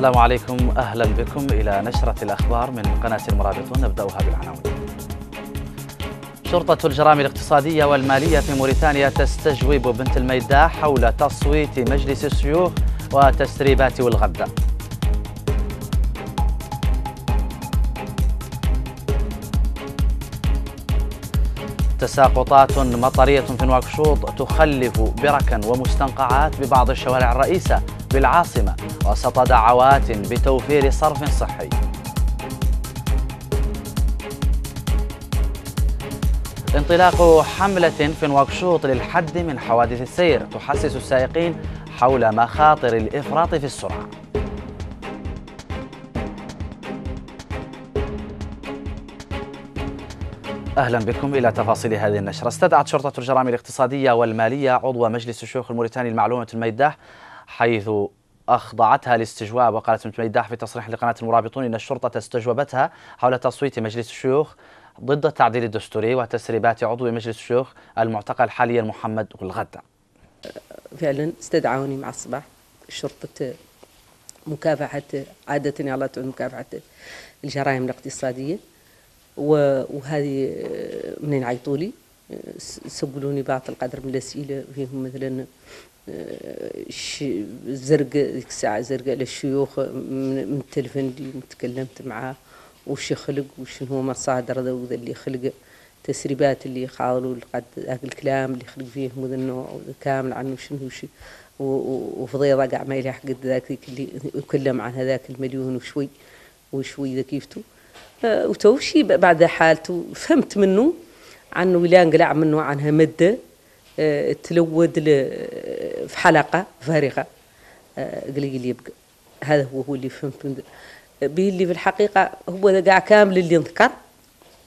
السلام عليكم أهلا بكم إلى نشرة الأخبار من قناة المرابطون نبدأها بالعناوين شرطة الجرائم الاقتصادية والمالية في موريتانيا تستجوب بنت الميداء حول تصويت مجلس الشيوخ وتسريبات والغدة تساقطات مطرية في نواكشوط تخلف بركا ومستنقعات ببعض الشوارع الرئيسة بالعاصمة وسط دعوات بتوفير صرف صحي انطلاق حملة في نواكشوط للحد من حوادث السير تحسس السائقين حول مخاطر الإفراط في السرعة أهلا بكم إلى تفاصيل هذه النشرة استدعت شرطة الجرائم الاقتصادية والمالية عضو مجلس الشيوخ الموريتاني المعلومة الميداح حيث أخضعتها لاستجواب وقالت بنت في تصريح لقناة المرابطون إن الشرطة استجوبتها حول تصويت مجلس الشيوخ ضد التعديل الدستوري وتسريبات عضو مجلس الشيوخ المعتقل حاليا محمد الغدا فعلا استدعوني مع الصباح شرطة مكافحة عادة على تعود مكافحة الجرائم الاقتصادية وهذه منين عيطوا لي سولوني بعض القدر من الأسئلة فيهم مثلا زرقاء ذيك الساعة على للشيوخ من التلفندي تكلمت معاه وش خلق وشنو هو مصادر ذا اللي خلق تسريبات اللي قد هذا الكلام اللي خلق فيه وذا النوع كامل عنه شنو وش وفضيضة قاع ما يلحق ذاك اللي يكلم عن هذاك المليون وشوي وشوي ذا كيفته آه، وتوشي بعد حالته فهمت منه عنه ولا انقلع منه عنها مده أه، تلود في حلقه فارغه أه، قليل يبقى هذا هو هو اللي فهمت باللي في الحقيقه هو كاع كامل اللي نذكر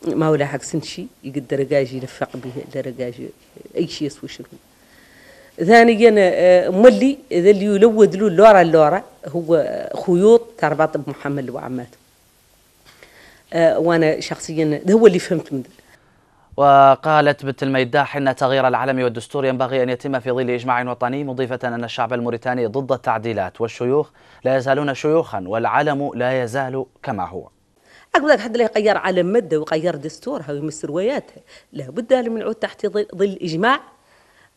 ما ولا حق سنشي يقدر رجاجي يلفق به درجاج اي شيء يسوي شنو ثانيا أه، ملي ذا اللي يلود له اللورا اللورا هو خيوط تربط بمحمد وعماته وانا شخصيا هو اللي فهمت من وقالت بنت الميداح ان تغيير العلم والدستور ينبغي ان يتم في ظل اجماع وطني مضيفه ان الشعب الموريتاني ضد التعديلات والشيوخ لا يزالون شيوخا والعلم لا يزال كما هو اقول لك حد لا يغير علم مده ويغير دستورها ويمس رواياتها لا بد من نعود تحت ظل اجماع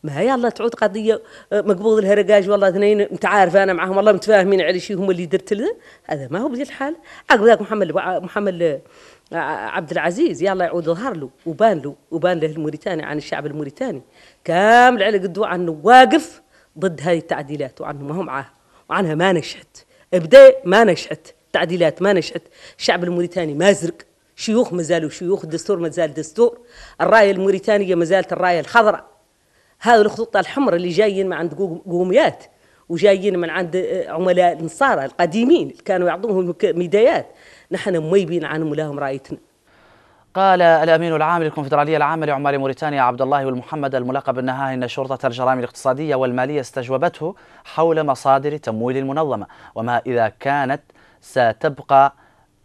ما هي الله تعود قضيه آه، مقبوض الهرقاج والله اثنين متعارف انا معهم والله متفاهمين على شيء هم اللي درت هذا ما هو بذي الحال اقول لك محمد آه، محمد عبد العزيز يلا يعود ظهر له وبان له وبان له الموريتاني عن الشعب الموريتاني كامل على قدو عنه واقف ضد هذه التعديلات وعنه ما هو معاه وعنها ما نجحت ابدا ما نجحت تعديلات ما نجحت الشعب الموريتاني ما زرق شيوخ مازالوا شيوخ الدستور مازال دستور الرايه الموريتانيه ما زالت الرايه الخضراء هذه الخطوط الحمراء اللي جايين من عند قوميات وجايين من عند عملاء النصارى القديمين اللي كانوا يعطوهم ميدايات نحن ميبين عنهم ملاهم رايتنا قال الامين العام للكونفدراليه العامه لعمال موريتانيا عبد الله والمحمد الملقب النهائي ان شرطه الجرائم الاقتصاديه والماليه استجوبته حول مصادر تمويل المنظمه وما اذا كانت ستبقى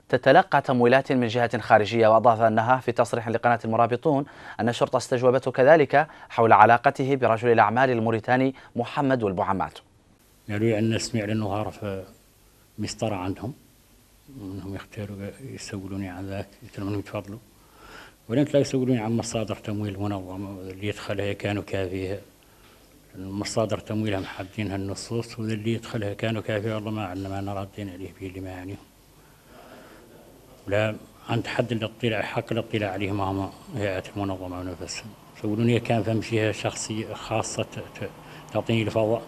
تتلقى تمويلات من جهة خارجية وأضاف أنها في تصريح لقناة المرابطون أن الشرطة استجوبته كذلك حول علاقته برجل الأعمال الموريتاني محمد والبعمات يروي أن سمعنا لأنه هارف مسطرة عندهم انهم يختاروا يسولوني عن ذاك يتمنوا يتفضلوا ولكن لا يسولوني عن مصادر تمويل منظمه اللي يدخلها كانوا كافيها مصادر تمويلها محددينها النصوص واللي يدخلها كانوا كافيها والله ما عندنا ما نردين عليه به اللي ما يعنيهم لا عند حد الاطلاع حق الاطلاع عليهم هم هيئة المنظمة نفسها يقولون كان فمشيها شخصية خاصة تعطيني الفضاء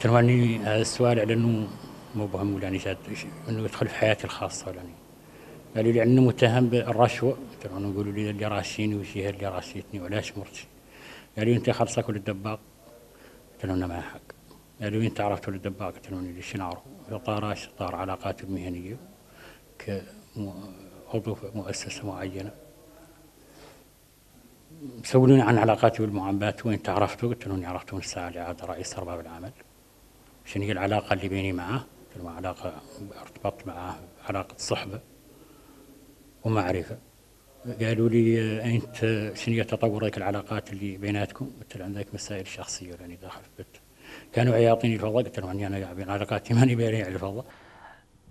ترمني هذا السؤال على انه مو بهم ولا جاد يعني انه يدخل في حياتي الخاصه ولا يعني. قالوا لي انه متهم بالرشوه قلت لهم يقولوا لي اللي راشيني وشي اللي راشيتني وعلاش مرتي قالوا لي انت خلصك ولا الدباق قلت لهم انا معي حق قالوا لي انت عرفت ولا الدباق قلت لهم ليش نعرف طاراش طار علاقات مهنيه كعضو في مؤسسه معينه سولوني عن علاقاتي بالمعاملات وين تعرفته قلت لهم عرفته من الساعه اللي عاد رئيس ارباب العمل شنو هي العلاقه اللي بيني معه كانوا علاقة ارتبطت معه علاقة صحبة ومعرفة قالوا لي أنت شنو تطورك العلاقات اللي بيناتكم؟ قلت له عندك مسائل شخصية لأني داخل في كانوا يعطيني الفضة قلت له يعني أنا بين يعني علاقاتي ماني بيريع يعني الفضة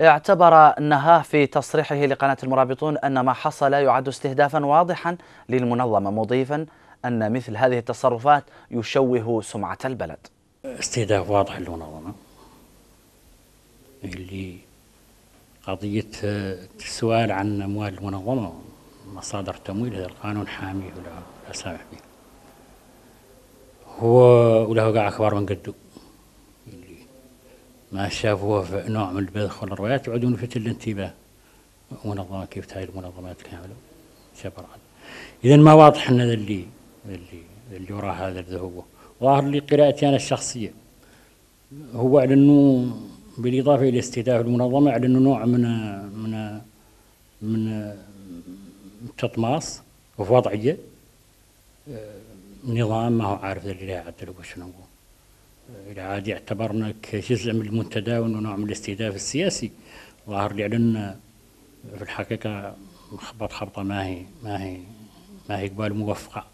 اعتبر نهاه في تصريحه لقناة المرابطون أن ما حصل يعد استهدافا واضحا للمنظمة مضيفا أن مثل هذه التصرفات يشوه سمعة البلد استهداف واضح للمنظمة اللي قضية السؤال عن أموال المنظمة مصادر تمويل هذا القانون حامي ولا سامح به هو وله قاع أخبار من قدو اللي ما شافوه في نوع من البذخ والروايات يعودون في الانتباه منظمة كيف هاي المنظمات كاملة شبرات إذا ما واضح أن هذا اللي اللي اللي وراء هذا هو ظاهر لي قراءتي أنا الشخصية هو على أنه بالاضافه الى استهداف المنظمه انه نوع من من من التطماس وفي آه، نظام ما هو عارف اللي حتى لو شنو الى عاد يعتبرنا كجزء من وانه ونوع من الاستهداف السياسي ظاهر لي علن في الحقيقه خبط خبطه ما هي ما هي ما هي قبال موفقه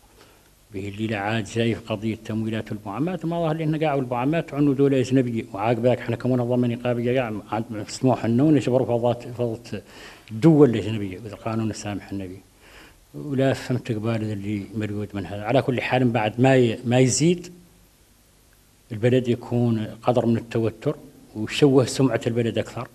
به اللي عاد جاي في قضية تمويلات والمعاملات ما ظهر لنا قاعوا والمعاملات عنه دولة أجنبية وعاقبك احنا كمنظمة نقابية قاعد عاد مسموح لنا ونشبر فضات فضات الدول الأجنبية بالقانون السامح النبي ولا فهمت قبال اللي موجود من هذا على كل حال بعد ما ما يزيد البلد يكون قدر من التوتر وشوه سمعة البلد أكثر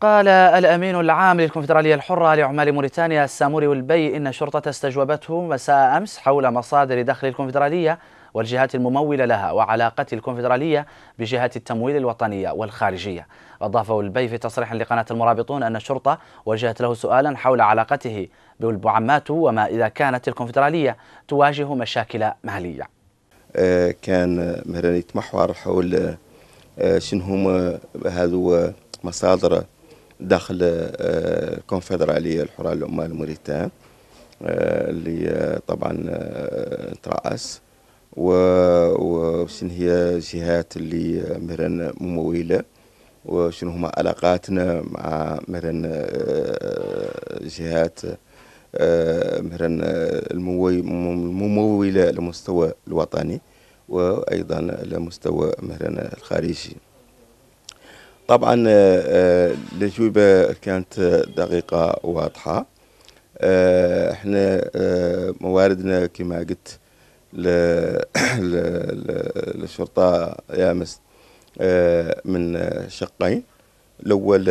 قال الأمين العام للكونفدرالية الحرة لعمال موريتانيا الساموري والبي إن شرطة استجوبته مساء أمس حول مصادر دخل الكونفدرالية والجهات الممولة لها وعلاقة الكونفدرالية بجهات التمويل الوطنية والخارجية أضاف البي في تصريح لقناة المرابطون أن الشرطة وجهت له سؤالا حول علاقته بالبعمات وما إذا كانت الكونفدرالية تواجه مشاكل مالية آه، كان مهرانية يتمحور حول آه، شنو هذو مصادر داخل الكونفدرالية آه، الحرة الأمة الموريتان آه، اللي طبعا آه، ترأس وشن هي جهات اللي مرن ممولة وشنو هما علاقاتنا مع مرن جهات مرن الممولة لمستوى الوطني وأيضا لمستوى مرن الخارجي طبعا آه، آه، الأجوبة كانت آه، دقيقة واضحة احنا مواردنا كما قلت للشرطة يامس من شقين الأول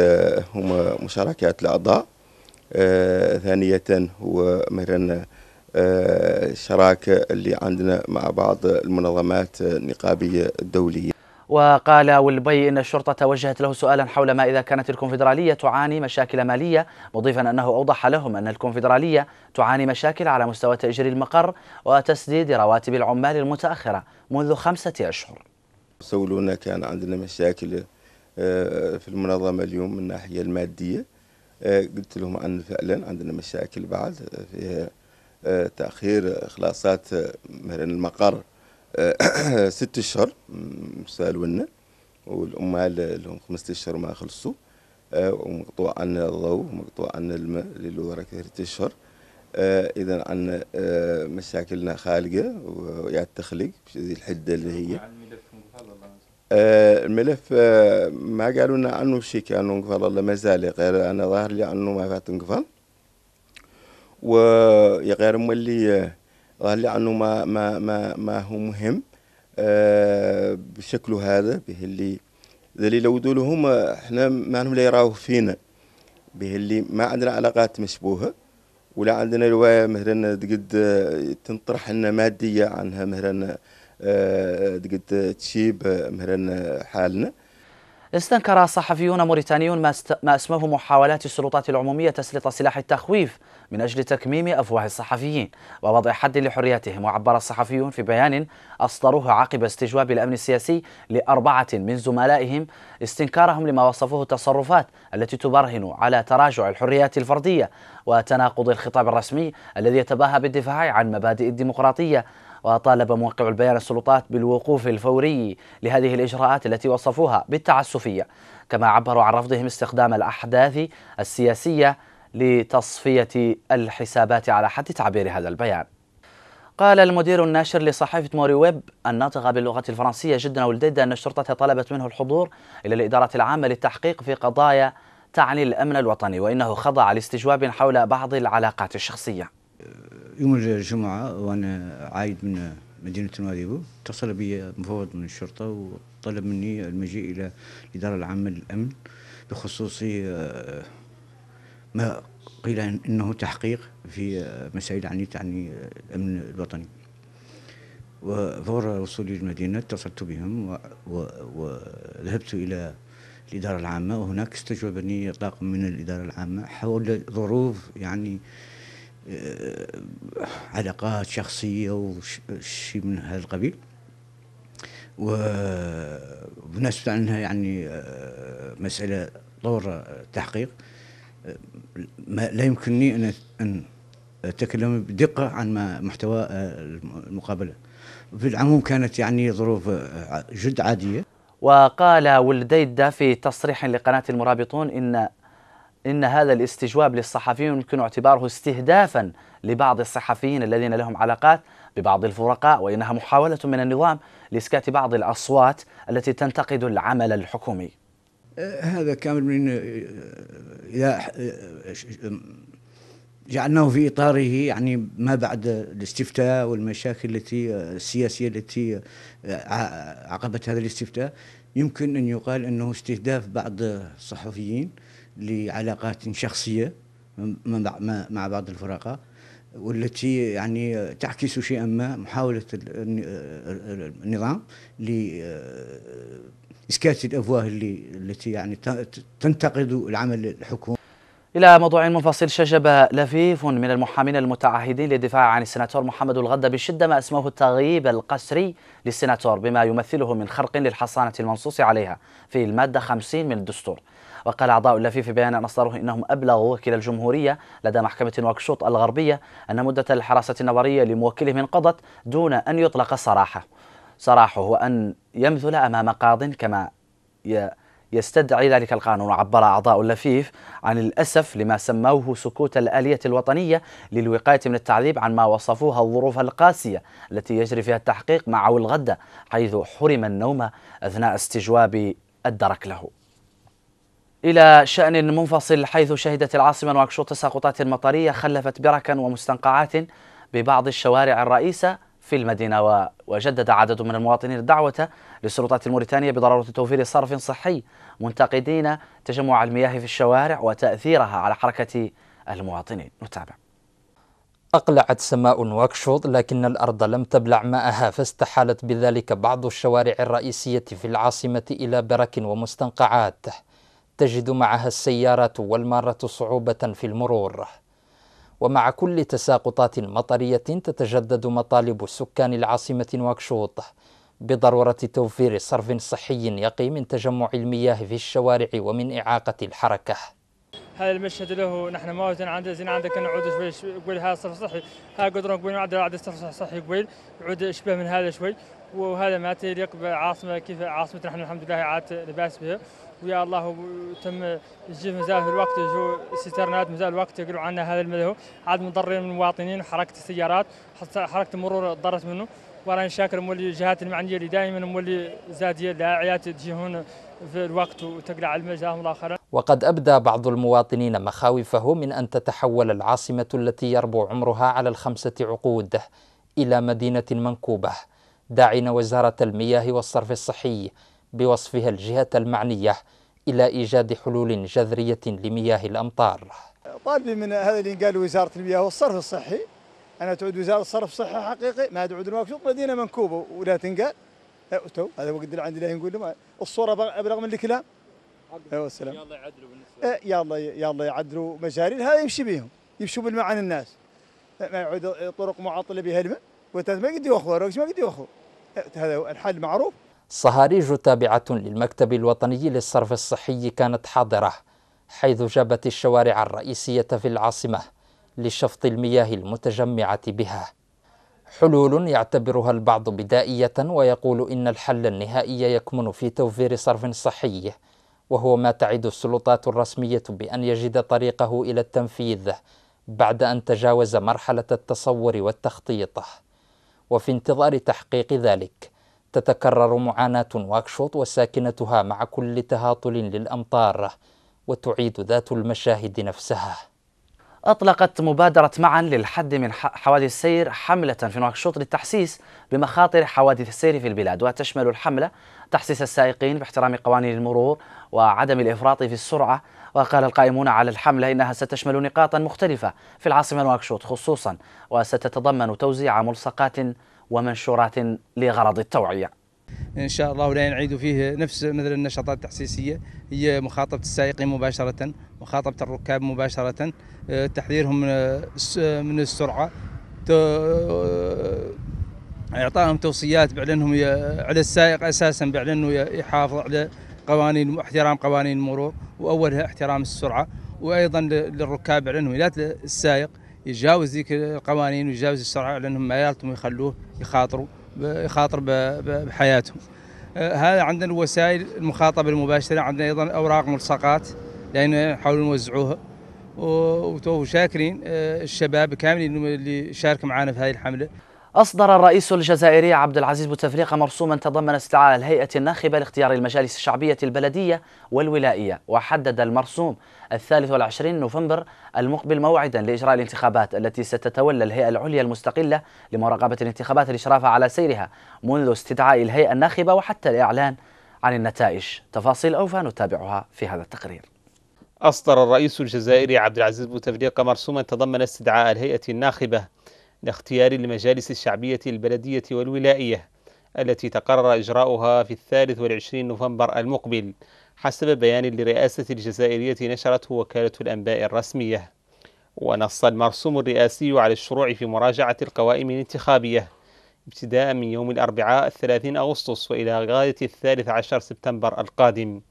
هما مشاركات الأعضاء ثانية هو مثلا الشراكة اللي عندنا مع بعض المنظمات النقابية الدولية وقال والبي إن الشرطة توجهت له سؤالا حول ما إذا كانت الكونفدرالية تعاني مشاكل مالية مضيفا أنه أوضح لهم أن الكونفدرالية تعاني مشاكل على مستوى تأجير المقر وتسديد رواتب العمال المتأخرة منذ خمسة أشهر سولونا كان عندنا مشاكل آه، في المنظمة اليوم من الناحية المادية آه، قلت لهم أن فعلا عندنا مشاكل بعد آه، في تأخير إخلاصات مثلا المقر آه، ست اشهر سالونا والامال لهم خمسة اشهر ما خلصوا آه، ومقطوع عنا الضوء ومقطوع عنا الماء اللي ورا كثير اشهر آه، اذا عنا مشاكلنا خالقه ويا التخليق بشذي الحده اللي هي الملف ما قالوا لنا عنه شيء كانوا انقفال الله ما زال غير انا ظاهر لي عنه ما فات انقفال ويا غير مولي لانه ما ما ما, ما هو مهم آه، بشكله هذا به اللي اللي لو دول هما احنا ما هم لا يراوه فينا به اللي ما عندنا علاقات مشبوهه ولا عندنا روايه مهرنا تقد آه، تنطرح لنا ماديه عنها مهرنا آه، تقد تشيب مهرنا حالنا استنكر صحفيون موريتانيون ما اسمه محاولات السلطات العمومية تسليط سلاح التخويف من أجل تكميم أفواه الصحفيين ووضع حد لحريتهم وعبر الصحفيون في بيان أصدروه عقب استجواب الأمن السياسي لأربعة من زملائهم استنكارهم لما وصفوه التصرفات التي تبرهن على تراجع الحريات الفردية وتناقض الخطاب الرسمي الذي يتباهى بالدفاع عن مبادئ الديمقراطية وطالب موقع البيان السلطات بالوقوف الفوري لهذه الإجراءات التي وصفوها بالتعسفية كما عبروا عن رفضهم استخدام الأحداث السياسية لتصفية الحسابات على حد تعبير هذا البيان قال المدير الناشر لصحيفة موري ويب الناطقة باللغة الفرنسية جدا والديد أن الشرطة طلبت منه الحضور إلى الإدارة العامة للتحقيق في قضايا تعني الأمن الوطني وإنه خضع لاستجواب حول بعض العلاقات الشخصية يوم الجمعة وأنا عايد من مدينة المواديبو اتصل بي مفوض من الشرطة وطلب مني المجيء إلى الإدارة العامة للأمن بخصوص آه، ما قيل إنه تحقيق في آه، مسائل عن تعني آه، الأمن الوطني وفور وصولي للمدينة اتصلت بهم وذهبت إلى الإدارة العامة وهناك استجوبني طاقم من الإدارة العامة حول ظروف يعني آه آه، علاقات شخصية وشي من هذا القبيل وبنسبة أنها يعني آه، مسألة طور تحقيق آه، لا يمكنني أن أن أتكلم بدقة عن ما محتوى المقابلة في العموم كانت يعني ظروف جد عادية وقال ولديد في تصريح لقناة المرابطون إن إن هذا الاستجواب للصحفيين يمكن اعتباره استهدافا لبعض الصحفيين الذين لهم علاقات ببعض الفرقاء وإنها محاولة من النظام لإسكات بعض الأصوات التي تنتقد العمل الحكومي أه، هذا كامل من أه، إذا أه، جعلناه في إطاره يعني ما بعد الاستفتاء والمشاكل التي السياسية التي عقبت هذا الاستفتاء يمكن أن يقال أنه استهداف بعض الصحفيين لعلاقات شخصية مع بعض الفرقاء والتي يعني تعكس شيئا ما محاولة النظام لإسكات الأفواه اللي التي يعني تنتقد العمل الحكومي إلى موضوع منفصل شجب لفيف من المحامين المتعهدين للدفاع عن السناتور محمد الغدة بشدة ما أسموه التغييب القسري للسناتور بما يمثله من خرق للحصانة المنصوص عليها في المادة 50 من الدستور وقال أعضاء اللفيف في بيان أصدروه إنهم أبلغوا وكيل الجمهورية لدى محكمة نواكشوط الغربية أن مدة الحراسة النظرية لموكلهم انقضت دون أن يطلق الصراحة صراحه أن يمثل أمام قاض كما يستدعي ذلك القانون عبر أعضاء اللفيف عن الأسف لما سموه سكوت الآلية الوطنية للوقاية من التعذيب عن ما وصفوها الظروف القاسية التي يجري فيها التحقيق مع الغدة حيث حرم النوم أثناء استجواب الدرك له إلى شأن منفصل حيث شهدت العاصمة نواكشوط تساقطات مطرية خلفت بركا ومستنقعات ببعض الشوارع الرئيسة في المدينة وجدد عدد من المواطنين الدعوة للسلطات الموريتانية بضرورة توفير صرف صحي منتقدين تجمع المياه في الشوارع وتأثيرها على حركة المواطنين نتابع أقلعت سماء نواكشوط لكن الأرض لم تبلع ماءها فاستحالت بذلك بعض الشوارع الرئيسية في العاصمة إلى برك ومستنقعات تجد معها السيارة والمارة صعوبة في المرور ومع كل تساقطات مطرية تتجدد مطالب سكان العاصمة نواكشوط بضرورة توفير صرف صحي يقي من تجمع المياه في الشوارع ومن إعاقة الحركة هذا المشهد له نحن ما وزن عندنا زين عندك نعود شوي قبل هذا صرف صحي ها قدرنا قبل عند عاد صرف صحي قبل عود اشبه من هذا شوي وهذا ما تليق بعاصمه كيف عاصمتنا نحن الحمد لله عاد لباس بها ويا الله تم الجيف مازال في الوقت جو سيترنات مازال الوقت يقولوا عنا هذا المذهب عاد مضرين من المواطنين وحركه السيارات حركه المرور ضرت منه وراني شاكر مولي الجهات المعنيه اللي دائما مولي زاديه داعيات هون في الوقت وتقلع على المجال الله خيرا وقد أبدى بعض المواطنين مخاوفه من أن تتحول العاصمة التي يربو عمرها على الخمسة عقود إلى مدينة منكوبة داعين وزارة المياه والصرف الصحي بوصفها الجهة المعنية إلى إيجاد حلول جذرية لمياه الأمطار طالبي من هذا اللي قال وزارة المياه والصرف الصحي أنا تعود وزارة الصرف الصحي حقيقي ما تعود المكتوب مدينة منكوبة ولا تنقال تو هذا وقت اللي عندي لا نقول لهم الصورة أبلغ من الكلام ايوه السلام يعدلوا بالنسبة يا الله يا الله يعدلوا مشاريع هذا يمشي بهم يمشوا بالمعن الناس إيه، ما يعود طرق معطلة بها الماء ما قد يوخوا ما قد يوخوا إيه، هذا الحل معروف صهاريج تابعة للمكتب الوطني للصرف الصحي كانت حاضرة حيث جابت الشوارع الرئيسية في العاصمة لشفط المياه المتجمعة بها حلول يعتبرها البعض بدائية ويقول إن الحل النهائي يكمن في توفير صرف صحي وهو ما تعد السلطات الرسمية بأن يجد طريقه إلى التنفيذ بعد أن تجاوز مرحلة التصور والتخطيط وفي انتظار تحقيق ذلك تتكرر معاناة واكشوط وساكنتها مع كل تهاطل للأمطار وتعيد ذات المشاهد نفسها أطلقت مبادرة معا للحد من حوادث السير حملة في نواكشوط للتحسيس بمخاطر حوادث السير في البلاد وتشمل الحملة تحسيس السائقين باحترام قوانين المرور وعدم الإفراط في السرعة وقال القائمون على الحملة إنها ستشمل نقاطا مختلفة في العاصمة نواكشوط خصوصا وستتضمن توزيع ملصقات ومنشورات لغرض التوعية ان شاء الله لا نعيد فيه نفس مثل النشاطات التحسيسيه هي مخاطبه السائقين مباشره مخاطبه الركاب مباشره آه، تحذيرهم من السرعه آه، اعطائهم توصيات بعلنهم على السائق اساسا بانه يحافظ على قوانين احترام قوانين المرور واولها احترام السرعه وايضا للركاب بعلنهم لا السائق يتجاوز ذيك القوانين ويتجاوز السرعه لانهم يالتهم يخلوه يخاطروا يخاطر بحياتهم آه، هذا عندنا وسائل المخاطبه المباشره عندنا ايضا اوراق ملصقات لان حاولوا يوزعوها وشاكرين آه، الشباب كاملين اللي شارك معنا في هذه الحمله أصدر الرئيس الجزائري عبد العزيز بوتفليقة مرسوما تضمن استدعاء الهيئة الناخبة لاختيار المجالس الشعبية البلدية والولائية وحدد المرسوم الثالث والعشرين نوفمبر المقبل موعدا لإجراء الانتخابات التي ستتولى الهيئة العليا المستقلة لمراقبة الانتخابات الإشراف على سيرها منذ استدعاء الهيئة الناخبة وحتى الإعلان عن النتائج تفاصيل أوفى نتابعها في هذا التقرير أصدر الرئيس الجزائري عبد العزيز بوتفليقة مرسوما تضمن استدعاء الهيئة الناخبة لاختيار المجالس الشعبية البلدية والولائية التي تقرر إجراؤها في الثالث والعشرين نوفمبر المقبل حسب بيان لرئاسة الجزائرية نشرته وكالة الأنباء الرسمية ونص المرسوم الرئاسي على الشروع في مراجعة القوائم الانتخابية ابتداء من يوم الأربعاء الثلاثين أغسطس وإلى غاية الثالث عشر سبتمبر القادم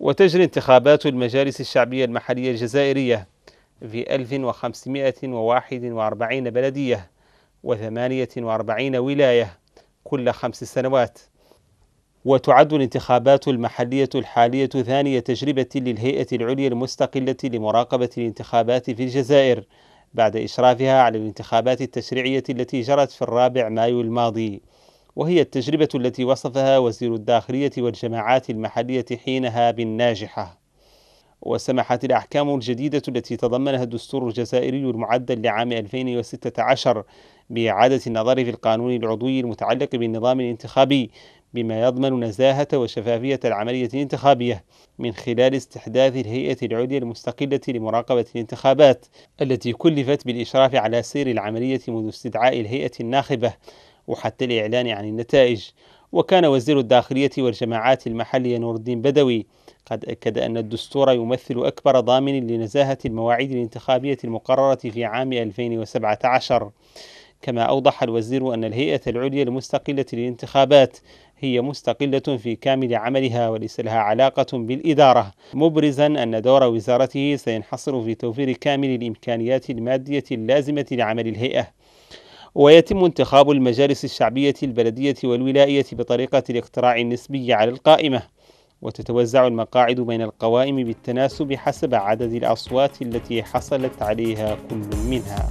وتجري انتخابات المجالس الشعبية المحلية الجزائرية في 1541 بلدية و48 ولاية كل خمس سنوات وتعد الانتخابات المحلية الحالية ثاني تجربة للهيئة العليا المستقلة لمراقبة الانتخابات في الجزائر بعد إشرافها على الانتخابات التشريعية التي جرت في الرابع مايو الماضي وهي التجربة التي وصفها وزير الداخلية والجماعات المحلية حينها بالناجحة وسمحت الأحكام الجديدة التي تضمنها الدستور الجزائري المعدل لعام 2016 بإعادة النظر في القانون العضوي المتعلق بالنظام الانتخابي بما يضمن نزاهة وشفافية العملية الانتخابية من خلال استحداث الهيئة العليا المستقلة لمراقبة الانتخابات التي كلفت بالإشراف على سير العملية منذ استدعاء الهيئة الناخبة وحتى الإعلان عن النتائج وكان وزير الداخلية والجماعات المحلية نور الدين بدوي قد أكد أن الدستور يمثل أكبر ضامن لنزاهة المواعيد الانتخابية المقررة في عام 2017 كما أوضح الوزير أن الهيئة العليا المستقلة للانتخابات هي مستقلة في كامل عملها وليس لها علاقة بالإدارة، مبرزا أن دور وزارته سينحصر في توفير كامل الإمكانيات المادية اللازمة لعمل الهيئة. ويتم انتخاب المجالس الشعبية البلدية والولائية بطريقة الاقتراع النسبي على القائمة. وتتوزع المقاعد بين القوائم بالتناسب حسب عدد الأصوات التي حصلت عليها كل منها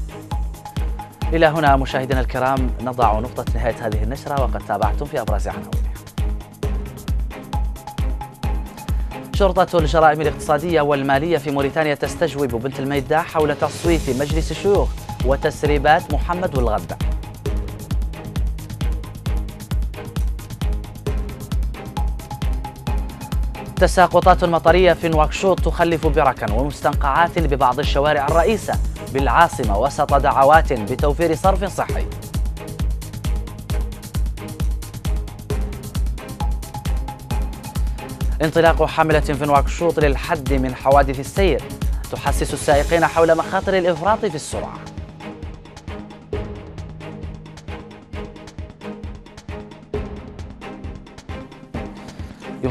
إلى هنا مشاهدينا الكرام نضع نقطة نهاية هذه النشرة وقد تابعتم في أبرز عناوينها شرطة الجرائم الاقتصادية والمالية في موريتانيا تستجوب بنت الميداح حول تصويت مجلس الشيوخ وتسريبات محمد والغدة تساقطات مطرية في نواكشوط تخلف بركا ومستنقعات ببعض الشوارع الرئيسة بالعاصمة وسط دعوات بتوفير صرف صحي انطلاق حملة في نواكشوط للحد من حوادث السير تحسس السائقين حول مخاطر الإفراط في السرعة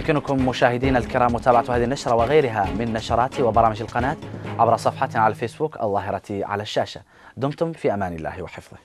يمكنكم مشاهدينا الكرام متابعة هذه النشرة وغيرها من نشرات وبرامج القناة عبر صفحتنا على الفيسبوك الظاهرة على الشاشة دمتم في أمان الله وحفظه